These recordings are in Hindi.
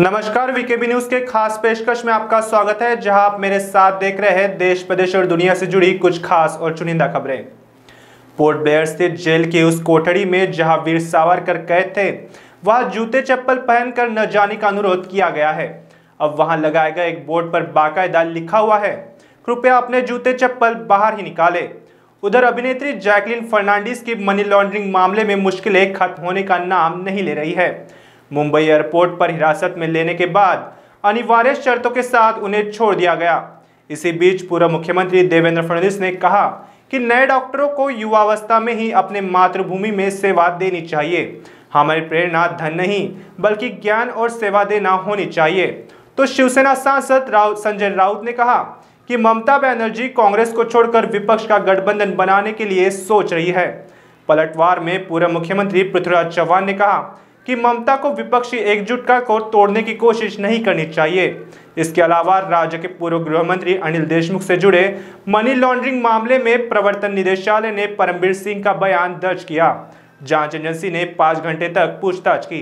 नमस्कार वीकेबी न्यूज के खास पेशकश में आपका स्वागत है जहां आप मेरे साथ देख रहे हैं देश प्रदेश और दुनिया से जुड़ी कुछ खास और चुनिंदा खबरें पोर्ट ब्लेयर स्थित जेल के उस कोठड़ी में जहां वीर सावरकर कैद थे वहां जूते चप्पल पहनकर न जाने का अनुरोध किया गया है अब वहां लगाए गए एक बोर्ड पर बाकायदा लिखा हुआ है कृपया अपने जूते चप्पल बाहर ही निकाले उधर अभिनेत्री जैकलिन फर्नांडिस की मनी लॉन्ड्रिंग मामले में मुश्किलें खत्म होने का नाम नहीं ले रही है मुंबई एयरपोर्ट पर हिरासत में लेने के बाद अनिवार्य शर्तों के साथ उन्हें छोड़ दिया गया इसी बीच पूर्व मुख्यमंत्री देवेंद्र फडणवीस ने कहा कि नए डॉक्टरों को युवावस्था में ही अपने मातृभूमि में सेवा देनी चाहिए हमारी प्रेरणा धन नहीं बल्कि ज्ञान और सेवा देना होनी चाहिए तो शिवसेना सांसद राव, संजय राउत ने कहा कि ममता बनर्जी कांग्रेस को छोड़कर विपक्ष का गठबंधन बनाने के लिए सोच रही है पलटवार में पूर्व मुख्यमंत्री पृथ्वीराज चौहान ने कहा कि ममता को विपक्षी एकजुटता को तोड़ने की कोशिश नहीं करनी चाहिए इसके अलावा राज्य के पूर्व गृह मंत्री अनिल देशमुख से जुड़े मनी लॉन्ड्रिंग मामले में प्रवर्तन निदेशालय ने परमवीर सिंह का बयान दर्ज किया जांच एजेंसी ने पाँच घंटे तक पूछताछ की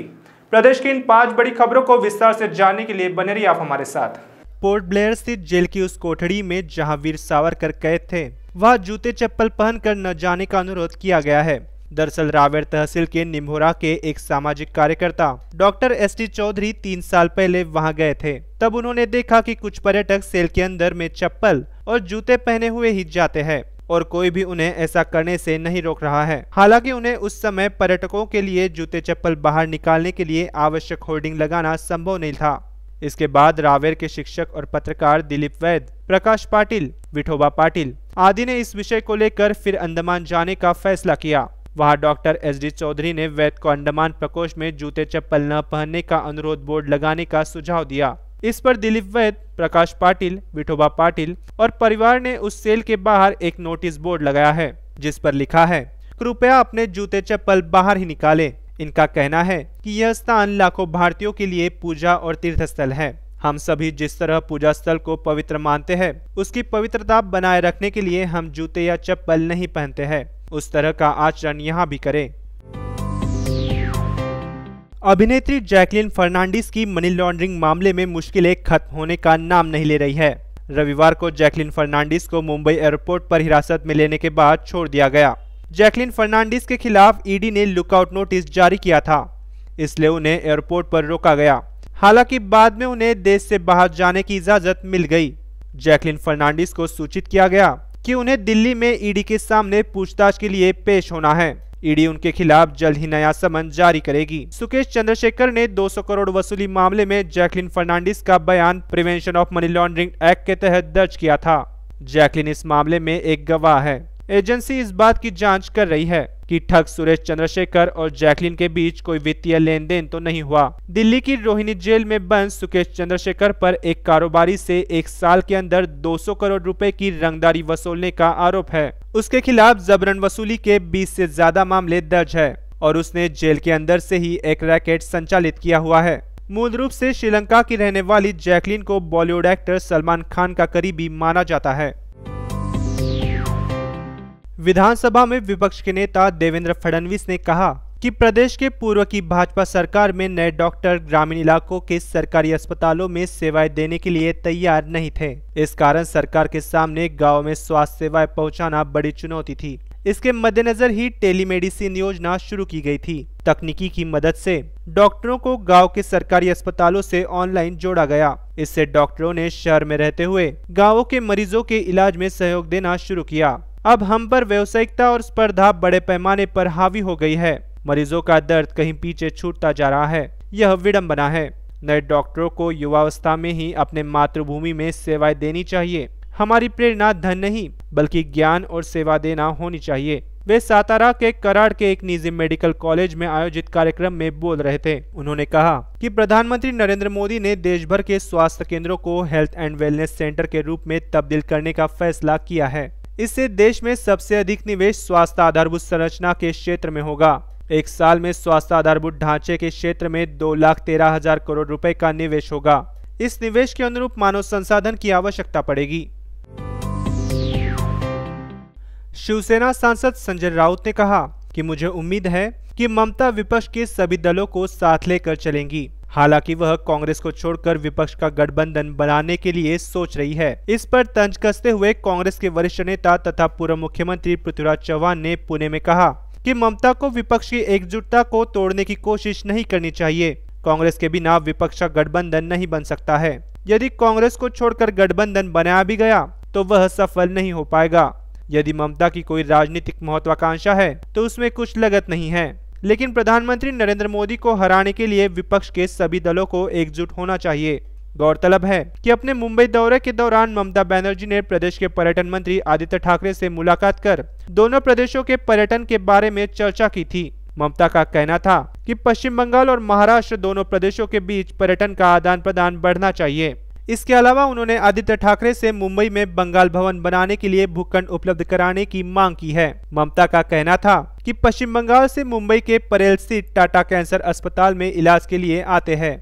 प्रदेश की इन पांच बड़ी खबरों को विस्तार से जानने के लिए बने रही आप हमारे साथ पोर्ट ब्लेयर स्थित जेल की उस कोठड़ी में जहां वीर सावरकर कैद थे वह जूते चप्पल पहनकर न जाने का अनुरोध किया गया है दरअसल रावेर तहसील के निम्होरा के एक सामाजिक कार्यकर्ता डॉक्टर एस टी चौधरी तीन साल पहले वहां गए थे तब उन्होंने देखा कि कुछ पर्यटक सेल के अंदर में चप्पल और जूते पहने हुए ही जाते हैं और कोई भी उन्हें ऐसा करने से नहीं रोक रहा है हालांकि उन्हें उस समय पर्यटकों के लिए जूते चप्पल बाहर निकालने के लिए आवश्यक होर्डिंग लगाना संभव नहीं था इसके बाद रावेर के शिक्षक और पत्रकार दिलीप वैद प्रकाश पाटिल विठोबा पाटिल आदि ने इस विषय को लेकर फिर अंडमान जाने का फैसला किया वहां डॉक्टर एस डी चौधरी ने वैद्य को अंडमान प्रकोष्ठ में जूते चप्पल न पहनने का अनुरोध बोर्ड लगाने का सुझाव दिया इस पर दिलीप वैद प्रकाश पाटिल विठोबा पाटिल और परिवार ने उस सेल के बाहर एक नोटिस बोर्ड लगाया है जिस पर लिखा है कृपया अपने जूते चप्पल बाहर ही निकालें इनका कहना है कि यह स्थान लाखों भारतीयों के लिए पूजा और तीर्थ स्थल है हम सभी जिस तरह पूजा स्थल को पवित्र मानते हैं उसकी पवित्रता बनाए रखने के लिए हम जूते या चप्पल नहीं पहनते हैं उस तरह का आचरण यहाँ भी करें अभिनेत्री जैकलिन फर्नांडिस की मनी लॉन्ड्रिंग मामले में मुश्किलें खत्म होने का नाम नहीं ले रही है रविवार को जैकलिन फर्नांडिस को मुंबई एयरपोर्ट पर हिरासत में लेने के बाद छोड़ दिया गया जैकलिन फर्नांडिस के खिलाफ ईडी ने लुकआउट नोटिस जारी किया था इसलिए उन्हें एयरपोर्ट पर रोका गया हालांकि बाद में उन्हें देश से बाहर जाने की इजाजत मिल गई जैकलिन फर्नांडिस को सूचित किया गया कि उन्हें दिल्ली में ईडी के सामने पूछताछ के लिए पेश होना है ईडी उनके खिलाफ जल्द ही नया समन जारी करेगी सुकेश चंद्रशेखर ने 200 करोड़ वसूली मामले में जैकलिन फर्नांडिस का बयान prevention of money laundering act के तहत दर्ज किया था जैकलिन इस मामले में एक गवाह है एजेंसी इस बात की जाँच कर रही है कि ठग सुरेश चंद्रशेखर और जैकलिन के बीच कोई वित्तीय लेन देन तो नहीं हुआ दिल्ली की रोहिणी जेल में बंद सुकेश चंद्रशेखर पर एक कारोबारी से एक साल के अंदर 200 करोड़ रुपए की रंगदारी वसूलने का आरोप है उसके खिलाफ जबरन वसूली के 20 से ज्यादा मामले दर्ज है और उसने जेल के अंदर से ही एक रैकेट संचालित किया हुआ है मूल रूप से श्रीलंका की रहने वाली जैकलिन को बॉलीवुड एक्टर सलमान खान का करीबी माना जाता है विधानसभा में विपक्ष के नेता देवेंद्र फडणवीस ने कहा कि प्रदेश के पूर्व की भाजपा सरकार में नए डॉक्टर ग्रामीण इलाकों के सरकारी अस्पतालों में सेवाएं देने के लिए तैयार नहीं थे इस कारण सरकार के सामने गांव में स्वास्थ्य सेवाएं पहुंचाना बड़ी चुनौती थी इसके मद्देनजर ही टेलीमेडिसिन योजना शुरू की गई थी तकनीकी की मदद से डॉक्टरों को गांव के सरकारी अस्पतालों से ऑनलाइन जोड़ा गया इससे डॉक्टरों ने शहर में रहते हुए गाँवों के मरीजों के इलाज में सहयोग देना शुरू किया अब हम पर व्यवसायिकता और स्पर्धा बड़े पैमाने पर हावी हो गई है मरीजों का दर्द कहीं पीछे छूटता जा रहा है यह विडम्बना है नए डॉक्टरों को युवावस्था में ही अपने मातृभूमि में सेवाएं देनी चाहिए हमारी प्रेरणा धन नहीं बल्कि ज्ञान और सेवा देना होनी चाहिए वे सातारा के कराड़ के एक निजी मेडिकल कॉलेज में आयोजित कार्यक्रम में बोल रहे थे उन्होंने कहा कि प्रधानमंत्री नरेंद्र मोदी ने देश भर के स्वास्थ्य केंद्रों को हेल्थ एंड वेलनेस सेंटर के रूप में तब्दील करने का फैसला किया है इससे देश में सबसे अधिक निवेश स्वास्थ्य आधारभूत संरचना के क्षेत्र में होगा एक साल में स्वास्थ्य आधारभूत ढांचे के क्षेत्र में दो लाख तेरह हजार करोड़ रुपए का निवेश होगा इस निवेश के अनुरूप मानव संसाधन की आवश्यकता पड़ेगी शिवसेना सांसद संजय राउत ने कहा कि मुझे उम्मीद है कि ममता विपक्ष के सभी दलों को साथ लेकर चलेंगी हालांकि वह कांग्रेस को छोड़कर विपक्ष का गठबंधन बनाने के लिए सोच रही है इस पर तंज कसते हुए कांग्रेस के वरिष्ठ नेता तथा पूर्व मुख्यमंत्री पृथ्वीराज चौहान ने पुणे में कहा कि ममता को विपक्ष की एकजुटता को तोड़ने की कोशिश नहीं करनी चाहिए कांग्रेस के बिना विपक्ष का गठबंधन नहीं बन सकता है यदि कांग्रेस को छोड़कर गठबंधन बनाया भी गया तो वह सफल नहीं हो पाएगा यदि ममता की कोई राजनीतिक महत्वाकांक्षा है तो उसमें कुछ लगत नहीं है लेकिन प्रधानमंत्री नरेंद्र मोदी को हराने के लिए विपक्ष के सभी दलों को एकजुट होना चाहिए गौरतलब है कि अपने मुंबई दौरे के दौरान ममता बनर्जी ने प्रदेश के पर्यटन मंत्री आदित्य ठाकरे से मुलाकात कर दोनों प्रदेशों के पर्यटन के बारे में चर्चा की थी ममता का कहना था कि पश्चिम बंगाल और महाराष्ट्र दोनों प्रदेशों के बीच पर्यटन का आदान प्रदान बढ़ना चाहिए इसके अलावा उन्होंने आदित्य ठाकरे से मुंबई में बंगाल भवन बनाने के लिए भूखंड उपलब्ध कराने की मांग की है ममता का कहना था कि पश्चिम बंगाल से मुंबई के परेल स्थित टाटा कैंसर अस्पताल में इलाज के लिए आते हैं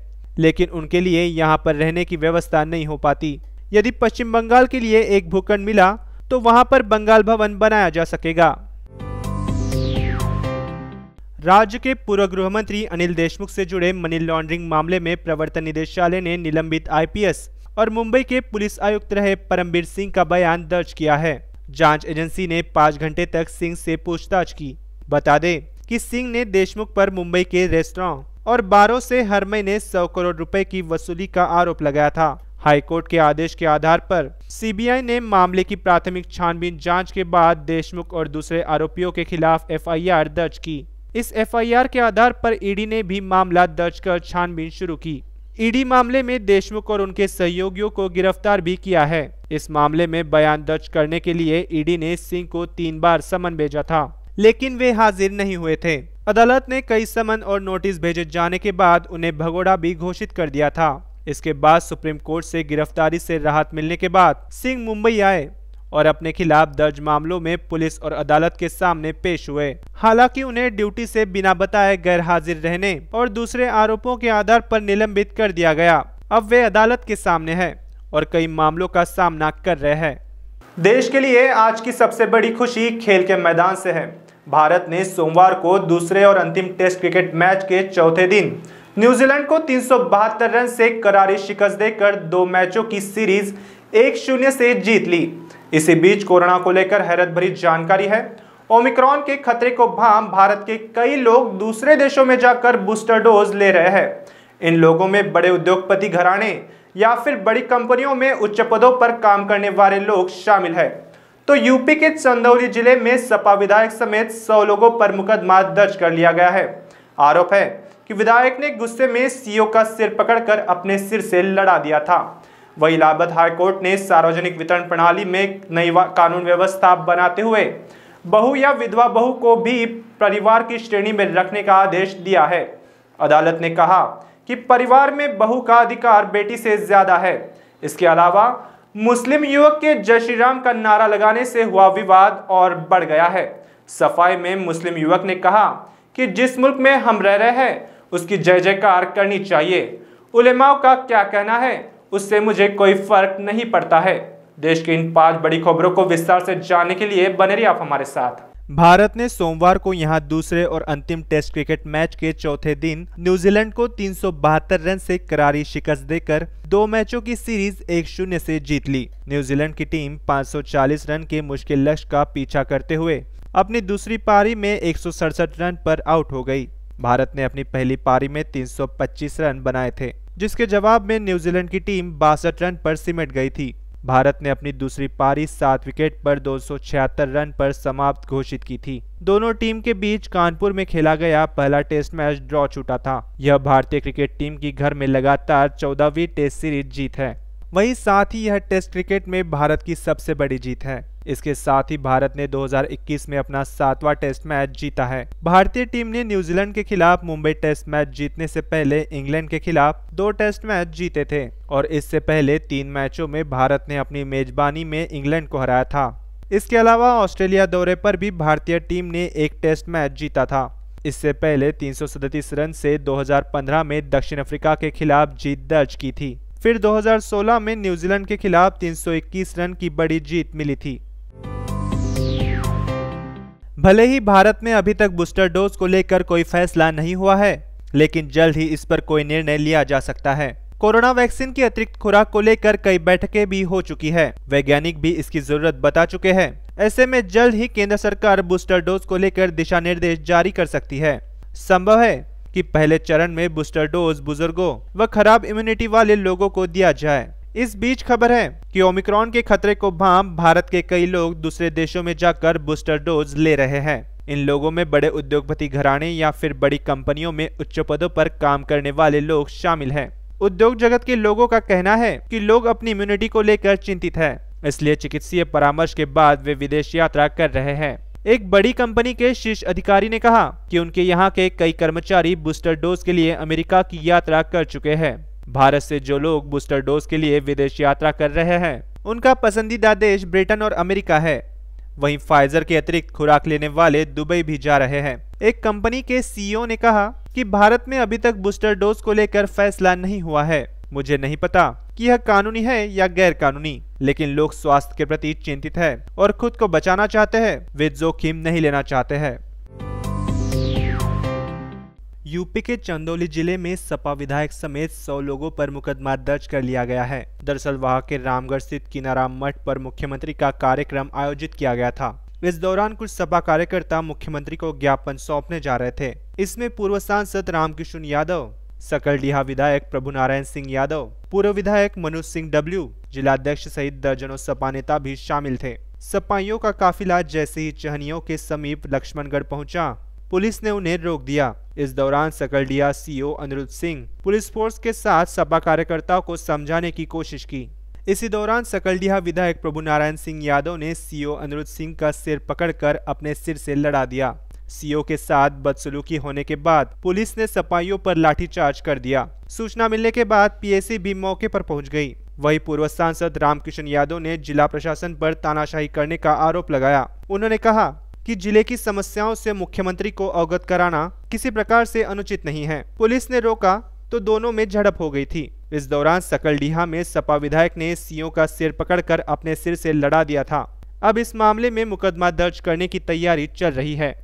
लेकिन उनके लिए यहाँ पर रहने की व्यवस्था नहीं हो पाती यदि पश्चिम बंगाल के लिए एक भूखंड मिला तो वहाँ पर बंगाल भवन बनाया जा सकेगा राज्य के पूर्व गृह मंत्री अनिल देशमुख से जुड़े मनी लॉन्ड्रिंग मामले में प्रवर्तन निदेशालय ने निलंबित आईपीएस और मुंबई के पुलिस आयुक्त रहे परमबीर सिंह का बयान दर्ज किया है जांच एजेंसी ने पाँच घंटे तक सिंह से पूछताछ की बता दें कि सिंह ने देशमुख पर मुंबई के रेस्टोरेंट और बारों से हर महीने सौ करोड़ रुपए की वसूली का आरोप लगाया था हाईकोर्ट के आदेश के आधार पर सीबीआई ने मामले की प्राथमिक छानबीन जांच के बाद देशमुख और दूसरे आरोपियों के खिलाफ एफआईआर दर्ज की इस एफआईआर के आधार पर ईडी ने भी मामला दर्ज कर छानबीन शुरू की ईडी मामले में देशमुख और उनके सहयोगियों को गिरफ्तार भी किया है इस मामले में बयान दर्ज करने के लिए ईडी ने सिंह को तीन बार समन भेजा था लेकिन वे हाजिर नहीं हुए थे अदालत ने कई समन और नोटिस भेजे जाने के बाद उन्हें भगोड़ा भी घोषित कर दिया था इसके बाद सुप्रीम कोर्ट से गिरफ्तारी से राहत मिलने के बाद सिंह मुंबई आए और अपने खिलाफ दर्ज मामलों में पुलिस और अदालत के सामने पेश हुए हालांकि उन्हें ड्यूटी से बिना बताए गैर हाजिर रहने और दूसरे आरोपों के आधार पर निलंबित कर दिया गया अब वे अदालत के सामने है और कई मामलों का सामना कर रहे हैं देश के लिए आज की सबसे बड़ी खुशी खेल के मैदान से है भारत ने सोमवार को दूसरे और अंतिम टेस्ट क्रिकेट मैच के चौथे दिन न्यूजीलैंड को तीन रन से करारी शिकस्त देकर दो मैचों की सीरीज एक शून्य से जीत ली इसी बीच कोरोना को लेकर हैरत भरी जानकारी है ओमिक्रॉन के खतरे को भाम भारत के कई लोग दूसरे देशों में जाकर बूस्टर डोज ले रहे हैं इन लोगों में बड़े उद्योगपति घराने या फिर बड़ी कंपनियों में उच्च पदों पर काम करने वाले लोग शामिल है तो यूपी के चंदौली जिले में सपा विधायक समेत सौ लोगों पर मुकदमा दर्ज कर लिया गया है आरोप है कि विधायक ने गुस्से में सीओ का सिर पकड़कर अपने सिर से लड़ा दिया था वही इलाहाबाद हाईकोर्ट ने सार्वजनिक वितरण प्रणाली में नई कानून व्यवस्था बनाते हुए बहु या विधवा बहु को भी परिवार की श्रेणी में रखने का आदेश दिया है अदालत ने कहा कि परिवार में बहू का अधिकार बेटी से ज्यादा है इसके अलावा मुस्लिम युवक के जय श्री राम का नारा लगाने से हुआ विवाद और बढ़ गया है सफाई में मुस्लिम युवक ने कहा कि जिस मुल्क में हम रह रहे हैं उसकी जय जयकार करनी चाहिए उलेमाओं का क्या कहना है उससे मुझे कोई फर्क नहीं पड़ता है देश की इन पांच बड़ी खबरों को विस्तार से जानने के लिए बने रही आप हमारे साथ भारत ने सोमवार को यहां दूसरे और अंतिम टेस्ट क्रिकेट मैच के चौथे दिन न्यूजीलैंड को तीन रन से करारी शिकस्त देकर दो मैचों की सीरीज एक शून्य से जीत ली न्यूजीलैंड की टीम 540 रन के मुश्किल लक्ष्य का पीछा करते हुए अपनी दूसरी पारी में एक रन पर आउट हो गई भारत ने अपनी पहली पारी में तीन रन बनाए थे जिसके जवाब में न्यूजीलैंड की टीम बासठ रन पर सिमट गई थी भारत ने अपनी दूसरी पारी सात विकेट पर दो रन पर समाप्त घोषित की थी दोनों टीम के बीच कानपुर में खेला गया पहला टेस्ट मैच ड्रॉ छूटा था यह भारतीय क्रिकेट टीम की घर में लगातार चौदहवीं टेस्ट सीरीज जीत है वहीं साथ ही यह टेस्ट क्रिकेट में भारत की सबसे बड़ी जीत है इसके साथ ही भारत ने 2021 में अपना सातवां टेस्ट मैच जीता है भारतीय टीम ने न्यूजीलैंड के खिलाफ मुंबई टेस्ट मैच जीतने से पहले इंग्लैंड के खिलाफ दो टेस्ट मैच जीते थे और इससे पहले तीन मैचों में भारत ने अपनी मेजबानी में इंग्लैंड को हराया था इसके अलावा ऑस्ट्रेलिया दौरे पर भी भारतीय टीम ने एक टेस्ट मैच जीता था इससे पहले तीन रन से 2015 में दक्षिण अफ्रीका के खिलाफ जीत दर्ज की थी फिर 2016 में न्यूजीलैंड के खिलाफ 321 रन की बड़ी जीत मिली थी भले ही भारत में अभी तक बूस्टर डोज को लेकर कोई फैसला नहीं हुआ है लेकिन जल्द ही इस पर कोई निर्णय लिया जा सकता है कोरोना वैक्सीन की अतिरिक्त खुराक को लेकर कई बैठकें भी हो चुकी है वैज्ञानिक भी इसकी जरूरत बता चुके हैं ऐसे में जल्द ही केंद्र सरकार बूस्टर डोज को लेकर दिशा निर्देश जारी कर सकती है संभव है कि पहले चरण में बूस्टर डोज बुजुर्गों व खराब इम्यूनिटी वाले लोगों को दिया जाए इस बीच खबर है कि ओमिक्रॉन के खतरे को भाप भारत के कई लोग दूसरे देशों में जाकर बूस्टर डोज ले रहे हैं इन लोगों में बड़े उद्योगपति घराने या फिर बड़ी कंपनियों में उच्च पदों पर काम करने वाले लोग शामिल हैं उद्योग जगत के लोगों का कहना है कि लोग अपनी इम्यूनिटी को लेकर चिंतित हैं इसलिए चिकित्सीय परामर्श के बाद वे विदेश यात्रा कर रहे हैं एक बड़ी कंपनी के शीर्ष अधिकारी ने कहा कि उनके यहाँ के कई कर्मचारी बूस्टर डोज के लिए अमेरिका की यात्रा कर चुके हैं भारत से जो लोग बूस्टर डोज के लिए विदेश यात्रा कर रहे हैं उनका पसंदीदा देश ब्रिटेन और अमेरिका है वहीं फाइजर के अतिरिक्त खुराक लेने वाले दुबई भी जा रहे हैं एक कंपनी के सीईओ ने कहा कि भारत में अभी तक बूस्टर डोज को लेकर फैसला नहीं हुआ है मुझे नहीं पता कि यह कानूनी है या गैर कानूनी लेकिन लोग स्वास्थ्य के प्रति चिंतित है और खुद को बचाना चाहते हैं वे जोखिम नहीं लेना चाहते हैं यूपी के चंदौली जिले में सपा विधायक समेत 100 लोगों पर मुकदमा दर्ज कर लिया गया है दरअसल वहां के रामगढ़ स्थित किनाराम मठ पर मुख्यमंत्री का कार्यक्रम आयोजित किया गया था इस दौरान कुछ सपा कार्यकर्ता मुख्यमंत्री को ज्ञापन सौंपने जा रहे थे इसमें पूर्व सांसद रामकिशन यादव सकलडीहा विधायक प्रभु नारायण सिंह यादव पूर्व विधायक मनोज सिंह डब्ल्यू जिलाध्यक्ष सहित दर्जनों सपा नेता भी शामिल थे सपाइयों का काफिला जैसे ही चहनियों के समीप लक्ष्मणगढ़ पहुंचा पुलिस ने उन्हें रोक दिया इस दौरान Sakaldiha CO Anirudh Singh police force के साथ सपा कार्यकर्ताओं को समझाने की कोशिश की इसी दौरान सकलडिया विधायक प्रभु नारायण सिंह यादव ने सीओ अनिरुद्ध सिंह का सिर पकड़कर अपने सिर से लड़ा दिया सीओ के साथ बदसलूकी होने के बाद पुलिस ने सपाइयों पर लाठीचार्ज कर दिया सूचना मिलने के बाद पीएसी भी मौके पर पहुंच गई वही पूर्व सांसद रामकृष्ण यादव ने जिला प्रशासन पर तानाशाही करने का आरोप लगाया उन्होंने कहा कि जिले की समस्याओं से मुख्यमंत्री को अवगत कराना किसी प्रकार से अनुचित नहीं है पुलिस ने रोका तो दोनों में झड़प हो गई थी इस दौरान सकलडीहा में सपा विधायक ने सीओ का सिर पकड़कर अपने सिर से लड़ा दिया था अब इस मामले में मुकदमा दर्ज करने की तैयारी चल रही है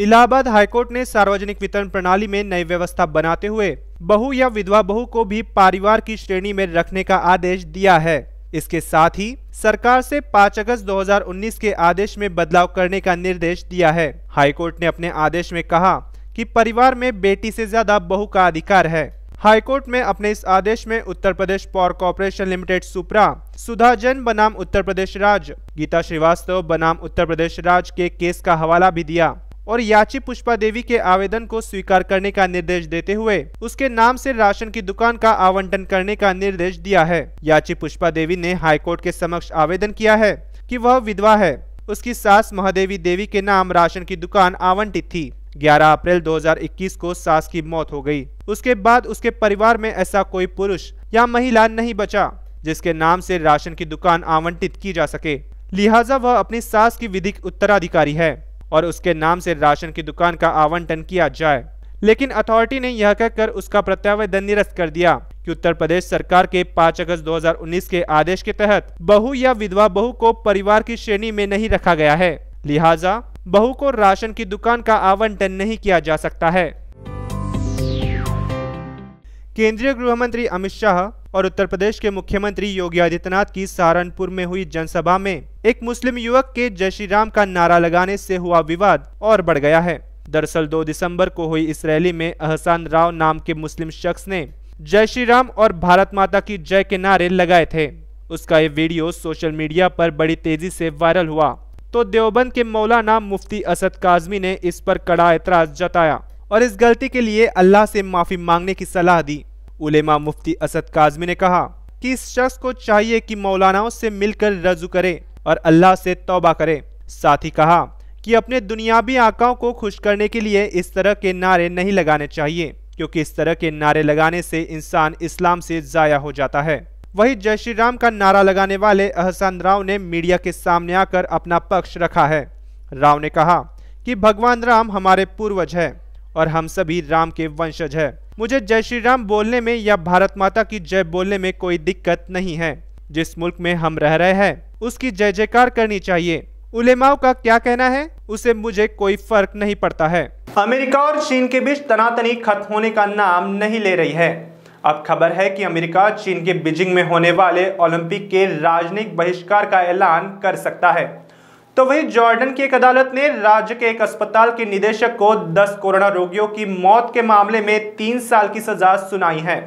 इलाहाबाद हाईकोर्ट ने सार्वजनिक वितरण प्रणाली में नई व्यवस्था बनाते हुए बहु या विधवा बहु को भी परिवार की श्रेणी में रखने का आदेश दिया है इसके साथ ही सरकार से 5 अगस्त 2019 के आदेश में बदलाव करने का निर्देश दिया है हाईकोर्ट ने अपने आदेश में कहा कि परिवार में बेटी से ज्यादा बहू का अधिकार है हाईकोर्ट में अपने इस आदेश में Uttar Pradesh power corporation limited Supra Sudha Jain बनाम उत्तर प्रदेश राज्य गीता श्रीवास्तव बनाम उत्तर प्रदेश राज्य के केस का हवाला भी दिया और याची पुष्पा देवी के आवेदन को स्वीकार करने का निर्देश देते हुए उसके नाम से राशन की दुकान का आवंटन करने का निर्देश दिया है याची पुष्पा देवी ने हाईकोर्ट के समक्ष आवेदन किया है कि वह विधवा है उसकी सास महादेवी देवी के नाम राशन की दुकान आवंटित थी 11 अप्रैल 2021 को सास की मौत हो गई। उसके बाद उसके परिवार में ऐसा कोई पुरुष या महिला नहीं बचा जिसके नाम से राशन की दुकान आवंटित की जा सके लिहाजा वह अपनी सास की विधिक उत्तराधिकारी है और उसके नाम से राशन की दुकान का आवंटन किया जाए लेकिन अथॉरिटी ने यह कहकर उसका प्रत्यावेदन निरस्त कर दिया कि उत्तर प्रदेश सरकार के 5 अगस्त 2019 के आदेश के तहत बहु या विधवा बहु को परिवार की श्रेणी में नहीं रखा गया है लिहाजा बहु को राशन की दुकान का आवंटन नहीं किया जा सकता है केंद्रीय गृह मंत्री अमित शाह और उत्तर प्रदेश के मुख्यमंत्री योगी आदित्यनाथ की सहारनपुर में हुई जनसभा में एक मुस्लिम युवक के जय श्री राम का नारा लगाने से हुआ विवाद और बढ़ गया है दरअसल 2 दिसंबर को हुई इस रैली में अहसान राव नाम के मुस्लिम शख्स ने जय श्री राम और भारत माता की जय के नारे लगाए थे उसका ये वीडियो सोशल मीडिया पर बड़ी तेजी से वायरल हुआ तो देवबंद के मौलाना मुफ्ती असद काजमी ने इस पर कड़ा एतराज जताया और इस गलती के लिए अल्लाह से माफ़ी मांगने की सलाह दी उलेमा मुफ्ती असद काजमी ने कहा कि इस शख्स को चाहिए कि मौलानाओं से मिलकर रजू करे और अल्लाह से तौबा करे साथ ही कहा कि अपने दुनियावी आकाओं को खुश करने के लिए इस तरह के नारे नहीं लगाने चाहिए क्योंकि इस तरह के नारे लगाने से इंसान इस्लाम से ज़ाया हो जाता है वही जय श्री राम का नारा लगाने वाले अहसान राव ने मीडिया के सामने आकर अपना पक्ष रखा है राव ने कहा कि भगवान राम हमारे पूर्वज है और हम सभी राम के वंशज है मुझे जय श्री राम बोलने में या भारत माता की जय बोलने में कोई दिक्कत नहीं है जिस मुल्क में हम रह रहे हैं उसकी जय जयकार करनी चाहिए उलेमाओं का क्या कहना है उसे मुझे कोई फर्क नहीं पड़ता है अमेरिका और चीन के बीच तनातनी खत्म होने का नाम नहीं ले रही है अब खबर है कि अमेरिका चीन के बीजिंग में होने वाले ओलंपिक के राजनयिक बहिष्कार का ऐलान कर सकता है तो वही जॉर्डन की एक अदालत ने राज्य के एक अस्पताल के निदेशक को 10 कोरोना रोगियों की मौत के मामले में तीन साल की सजा सुनाई है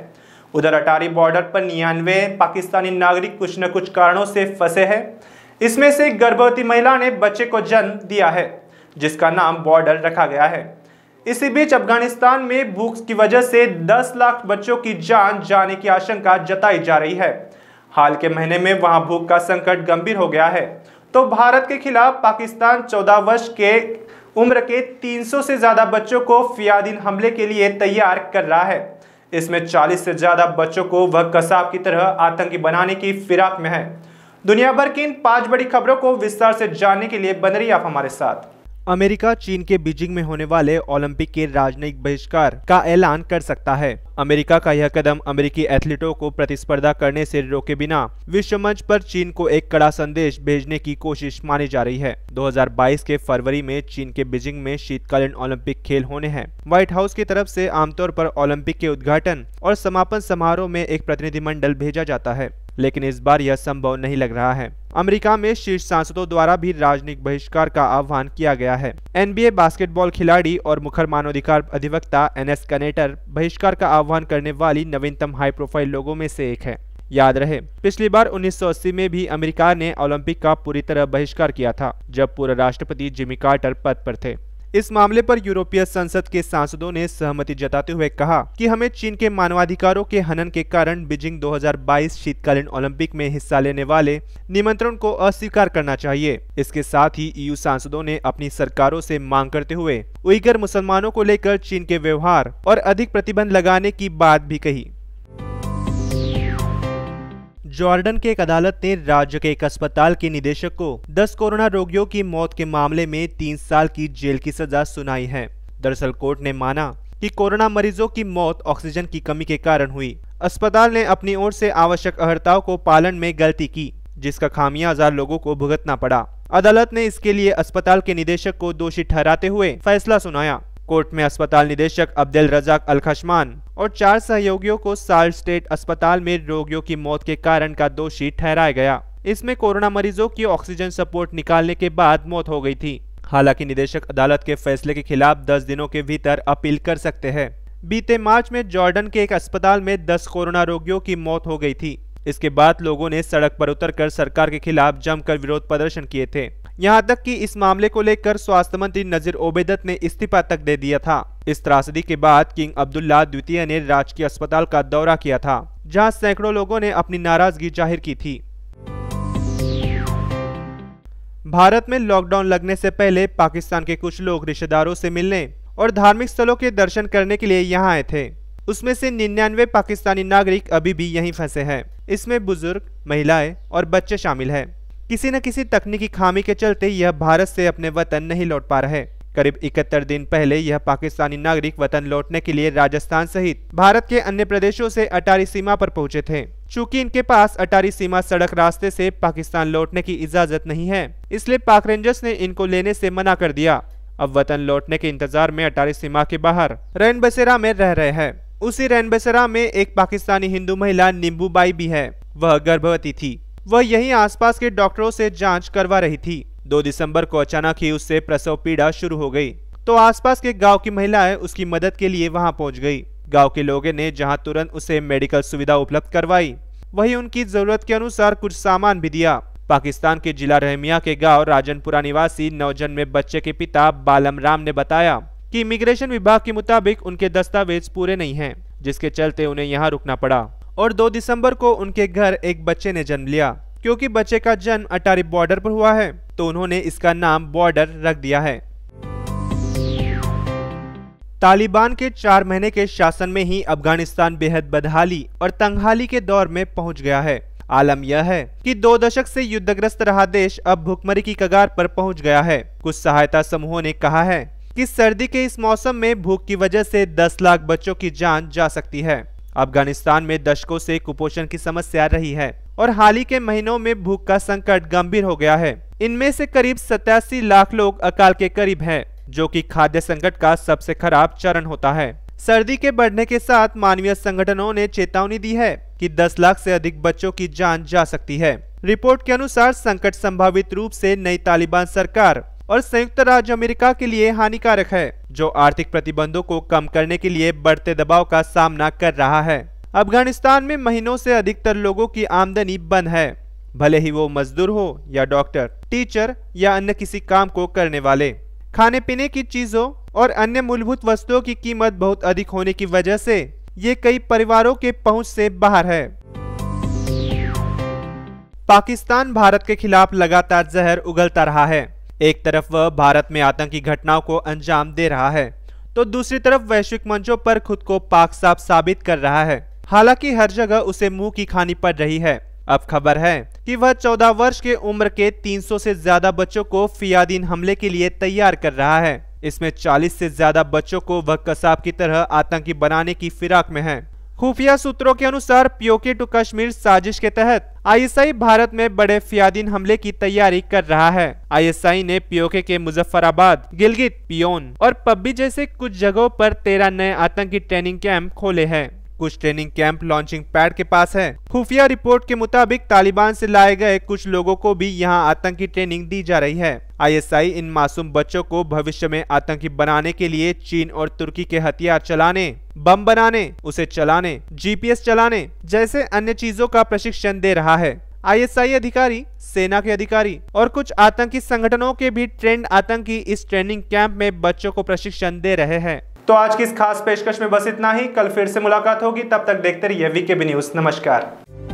उधर अटारी बॉर्डर पर निन्यानवे पाकिस्तानी नागरिक कुछ न कुछ कारणों से फंसे हैं इसमें से गर्भवती महिला ने बच्चे को जन्म दिया है जिसका नाम बॉर्डर रखा गया है इसी बीच अफगानिस्तान में भूख की वजह से 10 लाख बच्चों की जान जाने की आशंका जताई जा रही है हाल के महीने में वहां भूख का संकट गंभीर हो गया है तो भारत के खिलाफ पाकिस्तान 14 वर्ष के उम्र के 300 से ज़्यादा बच्चों को फियादिन हमले के लिए तैयार कर रहा है इसमें 40 से ज़्यादा बच्चों को वह कसाब की तरह आतंकी बनाने की फिराक में है दुनिया भर की इन पांच बड़ी खबरों को विस्तार से जानने के लिए बन रही आप हमारे साथ अमेरिका चीन के बीजिंग में होने वाले ओलंपिक के राजनयिक बहिष्कार का ऐलान कर सकता है अमेरिका का यह कदम अमेरिकी एथलीटों को प्रतिस्पर्धा करने से रोके बिना विश्व मंच पर चीन को एक कड़ा संदेश भेजने की कोशिश मानी जा रही है 2022 के फरवरी में चीन के बीजिंग में शीतकालीन ओलंपिक खेल होने हैं व्हाइट हाउस की तरफ से आमतौर पर ओलंपिक के उद्घाटन और समापन समारोह में एक प्रतिनिधिमंडल भेजा जाता है लेकिन इस बार यह संभव नहीं लग रहा है अमेरिका में शीर्ष सांसदों द्वारा भी राजनीतिक बहिष्कार का आह्वान किया गया है एनबीए बास्केटबॉल खिलाड़ी और मुखर मानवाधिकार अधिवक्ता एन एस कनेटर बहिष्कार का आह्वान करने वाली नवीनतम हाई प्रोफाइल लोगों में से एक है याद रहे पिछली बार 1980 में भी अमेरिका ने ओलंपिक का पूरी तरह बहिष्कार किया था जब पूर्व राष्ट्रपति जिमी कार्टर पद पर थे इस मामले पर यूरोपीय संसद के सांसदों ने सहमति जताते हुए कहा कि हमें चीन के मानवाधिकारों के हनन के कारण बीजिंग 2022 शीतकालीन ओलंपिक में हिस्सा लेने वाले निमंत्रण को अस्वीकार करना चाहिए इसके साथ ही ईयू सांसदों ने अपनी सरकारों से मांग करते हुए उइगर मुसलमानों को लेकर चीन के व्यवहार और अधिक प्रतिबंध लगाने की बात भी कही जॉर्डन के एक अदालत ने राज्य के एक अस्पताल के निदेशक को 10 कोरोना रोगियों की मौत के मामले में तीन साल की जेल की सजा सुनाई है दरअसल कोर्ट ने माना कि कोरोना मरीजों की मौत ऑक्सीजन की कमी के कारण हुई अस्पताल ने अपनी ओर से आवश्यक अहर्ताओं को पालन में गलती की जिसका खामियाजा लोगों को भुगतना पड़ा अदालत ने इसके लिए अस्पताल के निदेशक को दोषी ठहराते हुए फैसला सुनाया कोर्ट में अस्पताल निदेशक अब्दुल रजाक अल खशमान और चार सहयोगियों को साल स्टेट अस्पताल में रोगियों की मौत के कारण का दोषी ठहराया गया इसमें कोरोना मरीजों की ऑक्सीजन सपोर्ट निकालने के बाद मौत हो गई थी हालांकि निदेशक अदालत के फैसले के खिलाफ 10 दिनों के भीतर अपील कर सकते हैं बीते मार्च में जॉर्डन के एक अस्पताल में 10 कोरोना रोगियों की मौत हो गई थी इसके बाद लोगों ने सड़क पर उतरकर सरकार के खिलाफ जमकर विरोध प्रदर्शन किए थे यहां तक कि इस मामले को लेकर स्वास्थ्य मंत्री नजीर ओबेदत ने इस्तीफा तक दे दिया था इस त्रासदी के बाद किंग अब्दुल्ला द्वितीय ने राजकीय अस्पताल का दौरा किया था जहाँ सैकड़ों लोगों ने अपनी नाराजगी जाहिर की थी भारत में लॉकडाउन लगने से पहले पाकिस्तान के कुछ लोग रिश्तेदारों से मिलने और धार्मिक स्थलों के दर्शन करने के लिए यहाँ आए थे उसमें से निन्यानवे पाकिस्तानी नागरिक अभी भी यहीं फंसे हैं इसमें बुजुर्ग महिलाएं और बच्चे शामिल हैं किसी न किसी तकनीकी खामी के चलते यह भारत से अपने वतन नहीं लौट पा रहे करीब इकहत्तर दिन पहले यह पाकिस्तानी नागरिक वतन लौटने के लिए राजस्थान सहित भारत के अन्य प्रदेशों से अटारी सीमा पर पहुंचे थे चूंकि इनके पास अटारी सीमा सड़क रास्ते से पाकिस्तान लौटने की इजाजत नहीं है इसलिए पाक रेंजर्स ने इनको लेने से मना कर दिया अब वतन लौटने के इंतजार में अटारी सीमा के बाहर रैन बसेरा में रह रहे हैं उसी रैन बसेरा में एक पाकिस्तानी हिंदू महिला नींबूबाई भी है वह गर्भवती थी वह यहीं आसपास के डॉक्टरों से जांच करवा रही थी दो दिसंबर को अचानक ही उससे प्रसव पीड़ा शुरू हो गई तो आसपास के गांव की महिलाएं उसकी मदद के लिए वहां पहुंच गई गांव के लोगों ने जहां तुरंत उसे मेडिकल सुविधा उपलब्ध करवाई वहीं उनकी जरूरत के अनुसार कुछ सामान भी दिया पाकिस्तान के जिला रहमिया के गांव राजनपुरा निवासी नवजन्मे बच्चे के पिता बालम राम ने बताया कि इमिग्रेशन विभाग के मुताबिक उनके दस्तावेज पूरे नहीं हैं जिसके चलते उन्हें यहाँ रुकना पड़ा और 2 दिसंबर को उनके घर एक बच्चे ने जन्म लिया क्योंकि बच्चे का जन्म अटारी बॉर्डर पर हुआ है तो उन्होंने इसका नाम बॉर्डर रख दिया है तालिबान के चार महीने के शासन में ही अफगानिस्तान बेहद बदहाली और तंगहाली के दौर में पहुंच गया है आलम यह है कि दो दशक से युद्धग्रस्त रहा देश अब भुखमरी की कगार पर पहुंच गया है कुछ सहायता समूहों ने कहा है कि सर्दी के इस मौसम में भूख की वजह से 10 लाख बच्चों की जान जा सकती है अफगानिस्तान में दशकों से कुपोषण की समस्या रही है और हाल ही के महीनों में भूख का संकट गंभीर हो गया है इनमें से करीब सतासी लाख लोग अकाल के करीब हैं, जो कि खाद्य संकट का सबसे खराब चरण होता है सर्दी के बढ़ने के साथ मानवीय संगठनों ने चेतावनी दी है कि 10 लाख से अधिक बच्चों की जान जा सकती है रिपोर्ट के अनुसार संकट संभावित रूप से नई तालिबान सरकार और संयुक्त राज्य अमेरिका के लिए हानिकारक है जो आर्थिक प्रतिबंधों को कम करने के लिए बढ़ते दबाव का सामना कर रहा है अफगानिस्तान में महीनों से अधिकतर लोगों की आमदनी बंद है भले ही वो मजदूर हो या डॉक्टर टीचर या अन्य किसी काम को करने वाले खाने पीने की चीजों और अन्य मूलभूत वस्तुओं की कीमत बहुत अधिक होने की वजह से ये कई परिवारों के पहुंच से बाहर है पाकिस्तान भारत के खिलाफ लगातार जहर उगलता रहा है एक तरफ वह भारत में आतंकी घटनाओं को अंजाम दे रहा है तो दूसरी तरफ वैश्विक मंचों पर खुद को पाक साफ साबित कर रहा है हालांकि हर जगह उसे मुंह की खानी पड़ रही है अब खबर है कि वह 14 वर्ष के उम्र के 300 से ज्यादा बच्चों को फियादीन हमले के लिए तैयार कर रहा है इसमें 40 से ज्यादा बच्चों को वह कसाब की तरह आतंकी बनाने की फिराक में है खुफिया सूत्रों के अनुसार पीओके टू कश्मीर साजिश के तहत आईएसआई भारत में बड़े फियादीन हमले की तैयारी कर रहा है आईएसआई ने पीओके के मुजफ्फराबाद गिलगित पियोन और पब्बी जैसे कुछ जगहों पर तेरह नए आतंकी ट्रेनिंग कैंप खोले हैं कुछ ट्रेनिंग कैंप लॉन्चिंग पैड के पास है खुफिया रिपोर्ट के मुताबिक तालिबान से लाए गए कुछ लोगों को भी यहां आतंकी ट्रेनिंग दी जा रही है आईएसआई इन मासूम बच्चों को भविष्य में आतंकी बनाने के लिए चीन और तुर्की के हथियार चलाने बम बनाने उसे चलाने जीपीएस चलाने जैसे अन्य चीजों का प्रशिक्षण दे रहा है आईएसआई अधिकारी सेना के अधिकारी और कुछ आतंकी संगठनों के भी ट्रेंड आतंकी इस ट्रेनिंग कैंप में बच्चों को प्रशिक्षण दे रहे हैं तो आज की इस खास पेशकश में बस इतना ही कल फिर से मुलाकात होगी तब तक देखते रहिए वीके बी न्यूज़ नमस्कार